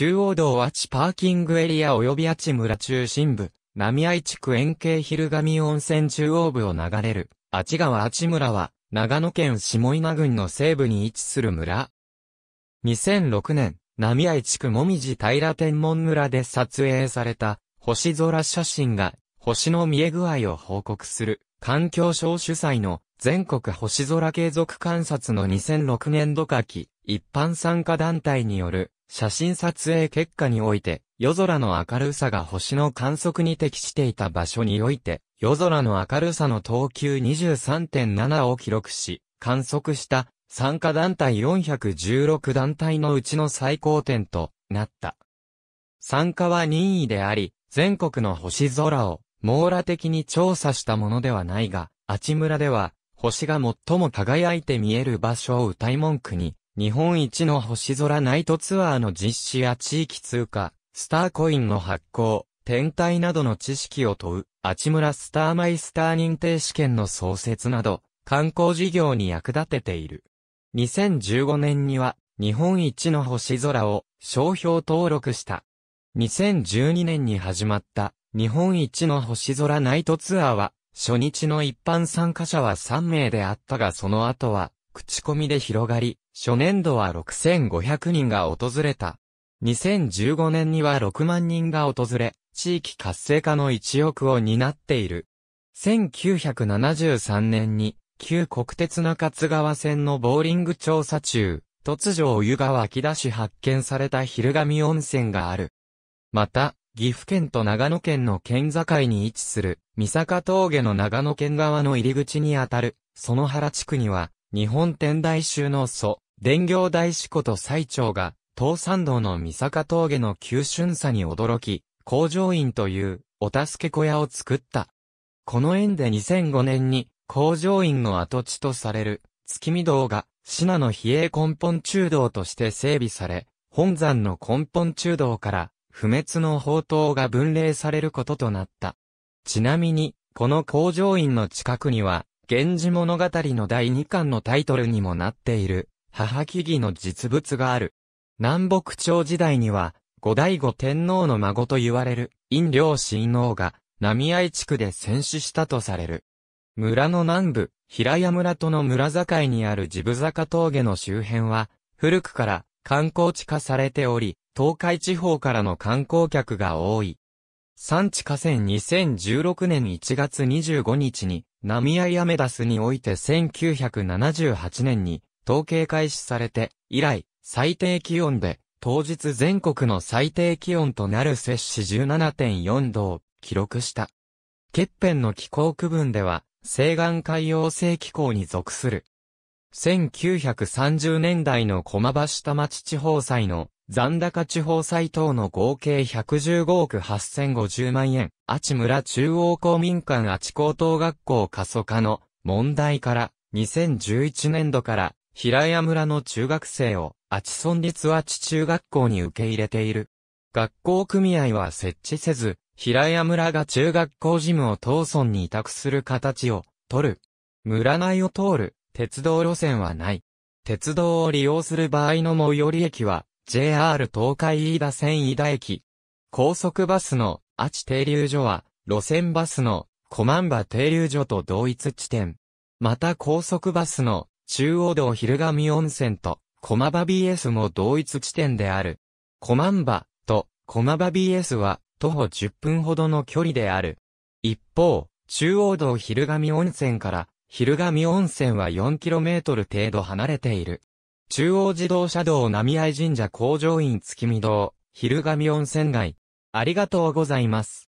中央道あちパーキングエリア及びあち村中心部、浪合地区円形昼神温泉中央部を流れる、あち川あち村は、長野県下稲郡の西部に位置する村。2006年、浪合地区もみじ平天文村で撮影された、星空写真が、星の見え具合を報告する、環境省主催の全国星空継続観察の2006年度夏季一般参加団体による写真撮影結果において、夜空の明るさが星の観測に適していた場所において、夜空の明るさの等級23.7を記録し、観測した参加団体416団体のうちの最高点となった。参加は任意であり、全国の星空を網羅的に調査したものではないが、あちむらでは、星が最も輝いて見える場所を歌い文句に、日本一の星空ナイトツアーの実施や地域通貨、スターコインの発行、天体などの知識を問う、あちむらスターマイスター認定試験の創設など、観光事業に役立てている。2015年には、日本一の星空を商標登録した。2012年に始まった日本一の星空ナイトツアーは初日の一般参加者は3名であったがその後は口コミで広がり、初年度は6500人が訪れた。2015年には6万人が訪れ、地域活性化の一翼を担っている。1973年に、旧国鉄中津川線のボーリング調査中、突如お湯が湧き出し発見された昼神温泉がある。また、岐阜県と長野県の県境に位置する、三坂峠の長野県側の入り口にあたる、その原地区には、日本天台宗の祖、伝行大師こと最長が、東山道の三坂峠の急峻さに驚き、工場院というお助け小屋を作った。この縁で2005年に工場院の跡地とされる月見堂が品の比叡根本中堂として整備され、本山の根本中堂から不滅の宝刀が分類されることとなった。ちなみに、この工場院の近くには源氏物語の第2巻のタイトルにもなっている、母木々の実物がある。南北朝時代には、後醍醐天皇の孫と言われる、陰陵親王が、浪合地区で戦死したとされる。村の南部、平屋村との村境にあるジブ坂峠の周辺は、古くから観光地化されており、東海地方からの観光客が多い。産地河川2016年1月25日に、ナミイアメダスにおいて1978年に統計開始されて以来最低気温で当日全国の最低気温となる摂氏17.4度を記録した。欠片の気候区分では西岸海洋性気候に属する。1930年代の駒場下町地方祭の残高地方債等の合計115億8050万円、阿智村中央公民館阿智高等学校過疎化の問題から、2011年度から平屋村の中学生を阿智村立阿智中学校に受け入れている。学校組合は設置せず、平屋村が中学校事務を当村に委託する形を取る。村内を通る鉄道路線はない。鉄道を利用する場合の最寄り駅は JR 東海飯田線飯田駅。高速バスのあち停留所は、路線バスのコマンバ停留所と同一地点。また高速バスの中央道昼上温泉と駒場 BS も同一地点である。ン場と駒場 BS は徒歩10分ほどの距離である。一方、中央道昼上温泉から昼上温泉は 4km 程度離れている。中央自動車道並合神社工場院月見堂、昼神温泉街。ありがとうございます。